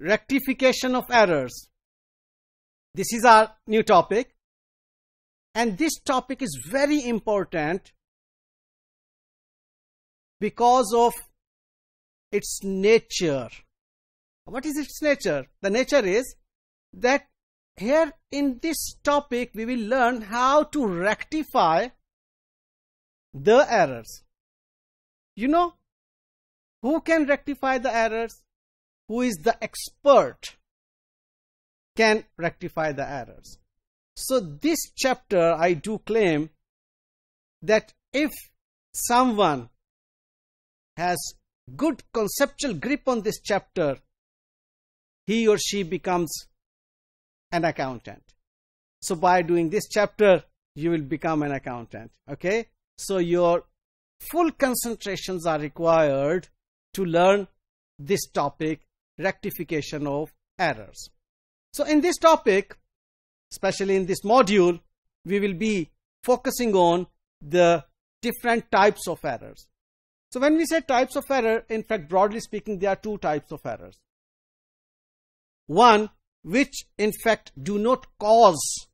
rectification of errors. This is our new topic. And this topic is very important because of its nature. What is its nature? The nature is that here in this topic we will learn how to rectify the errors. You know, who can rectify the errors? who is the expert can rectify the errors. So this chapter I do claim that if someone has good conceptual grip on this chapter, he or she becomes an accountant. So by doing this chapter, you will become an accountant. Okay. So your full concentrations are required to learn this topic rectification of errors. So in this topic, especially in this module, we will be focusing on the different types of errors. So when we say types of error, in fact, broadly speaking, there are two types of errors. One, which in fact do not cause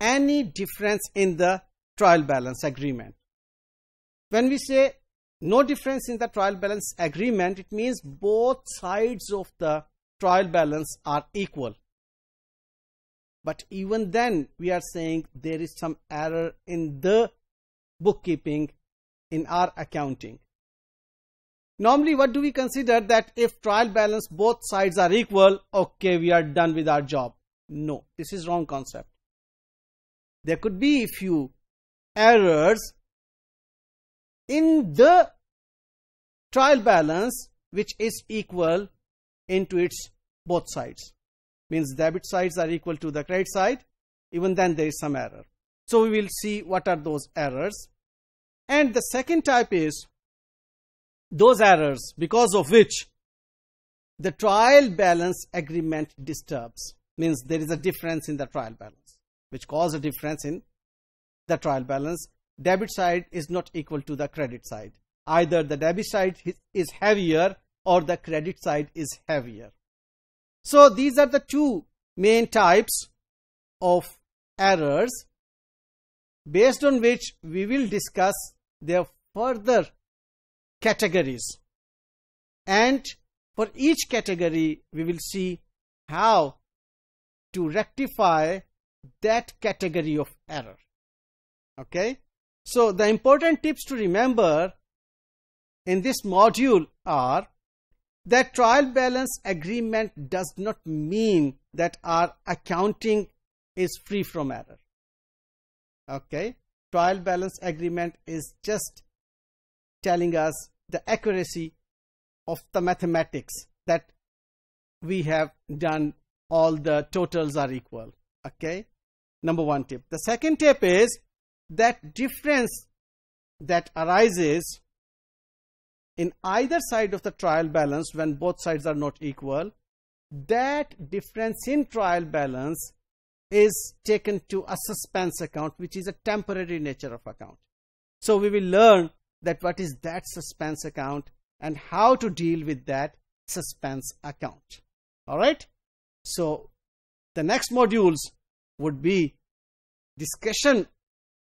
any difference in the trial balance agreement. When we say no difference in the trial balance agreement it means both sides of the trial balance are equal but even then we are saying there is some error in the bookkeeping in our accounting normally what do we consider that if trial balance both sides are equal okay we are done with our job no this is wrong concept there could be a few errors in the trial balance which is equal into its both sides means debit sides are equal to the credit side even then there is some error so we will see what are those errors and the second type is those errors because of which the trial balance agreement disturbs means there is a difference in the trial balance which cause a difference in the trial balance debit side is not equal to the credit side. Either the debit side is heavier or the credit side is heavier. So these are the two main types of errors based on which we will discuss their further categories. And for each category, we will see how to rectify that category of error. Okay. So the important tips to remember in this module are that trial balance agreement does not mean that our accounting is free from error. Okay, trial balance agreement is just telling us the accuracy of the mathematics that we have done all the totals are equal. Okay, number one tip. The second tip is that difference that arises in either side of the trial balance when both sides are not equal that difference in trial balance is taken to a suspense account which is a temporary nature of account so we will learn that what is that suspense account and how to deal with that suspense account all right so the next modules would be discussion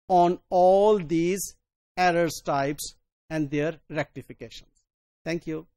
on all these errors types and their rectifications. Thank you.